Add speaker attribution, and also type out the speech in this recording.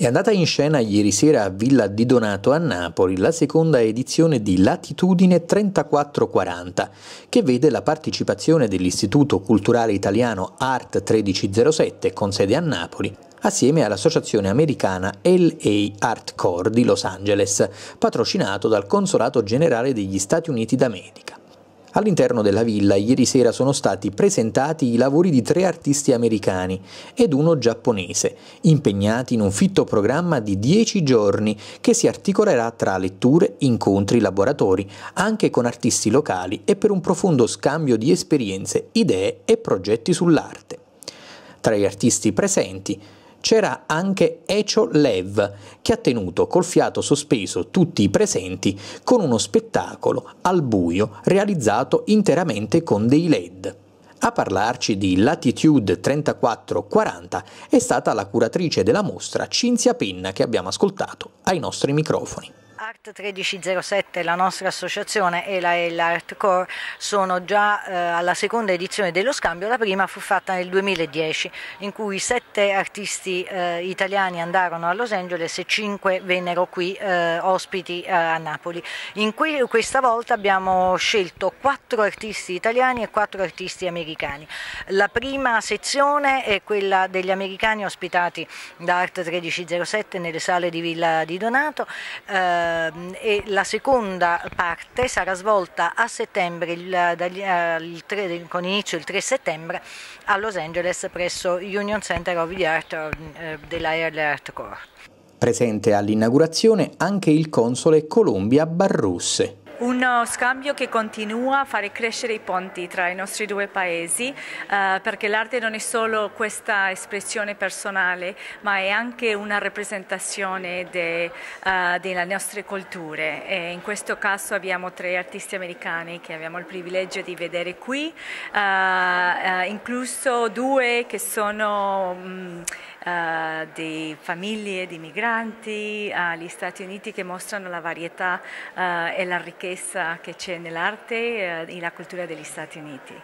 Speaker 1: È andata in scena ieri sera a Villa di Donato a Napoli la seconda edizione di Latitudine 3440, che vede la partecipazione dell'Istituto Culturale Italiano Art 1307 con sede a Napoli, assieme all'associazione americana LA Art Core di Los Angeles, patrocinato dal Consolato Generale degli Stati Uniti d'America. All'interno della villa ieri sera sono stati presentati i lavori di tre artisti americani ed uno giapponese, impegnati in un fitto programma di 10 giorni che si articolerà tra letture, incontri, laboratori, anche con artisti locali e per un profondo scambio di esperienze, idee e progetti sull'arte. Tra gli artisti presenti c'era anche Echo Lev, che ha tenuto col fiato sospeso tutti i presenti con uno spettacolo al buio realizzato interamente con dei LED. A parlarci di Latitude 3440 è stata la curatrice della mostra Cinzia Penna che abbiamo ascoltato ai nostri microfoni.
Speaker 2: Art 1307, la nostra associazione e la L Art Core sono già eh, alla seconda edizione dello scambio, la prima fu fatta nel 2010 in cui sette artisti eh, italiani andarono a Los Angeles e cinque vennero qui eh, ospiti eh, a Napoli. Que questa volta abbiamo scelto quattro artisti italiani e quattro artisti americani. La prima sezione è quella degli americani ospitati da Art 1307 nelle sale di Villa di Donato. Eh, Ehm, e la seconda parte sarà svolta a settembre, il, dagli, eh, il 3, con inizio il 3 settembre a Los Angeles presso Union Center of the Art eh, della
Speaker 3: Art Corps.
Speaker 1: Presente all'inaugurazione anche il console Colombia Barrusse.
Speaker 3: Uno scambio che continua a fare crescere i ponti tra i nostri due paesi, eh, perché l'arte non è solo questa espressione personale, ma è anche una rappresentazione de, uh, delle nostre culture. E in questo caso abbiamo tre artisti americani che abbiamo il privilegio di vedere qui, uh, uh, incluso due che sono... Um, eh, di famiglie di migranti, agli Stati Uniti che mostrano la varietà eh, e la ricchezza che c'è nell'arte e eh, nella cultura degli Stati Uniti.